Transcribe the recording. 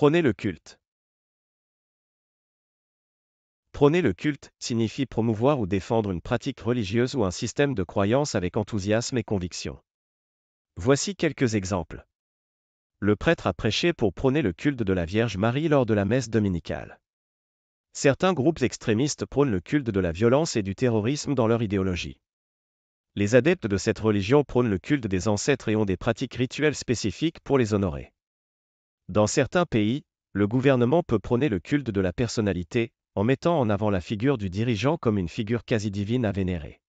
Prôner le culte. Prôner le culte signifie promouvoir ou défendre une pratique religieuse ou un système de croyance avec enthousiasme et conviction. Voici quelques exemples. Le prêtre a prêché pour prôner le culte de la Vierge Marie lors de la messe dominicale. Certains groupes extrémistes prônent le culte de la violence et du terrorisme dans leur idéologie. Les adeptes de cette religion prônent le culte des ancêtres et ont des pratiques rituelles spécifiques pour les honorer. Dans certains pays, le gouvernement peut prôner le culte de la personnalité, en mettant en avant la figure du dirigeant comme une figure quasi divine à vénérer.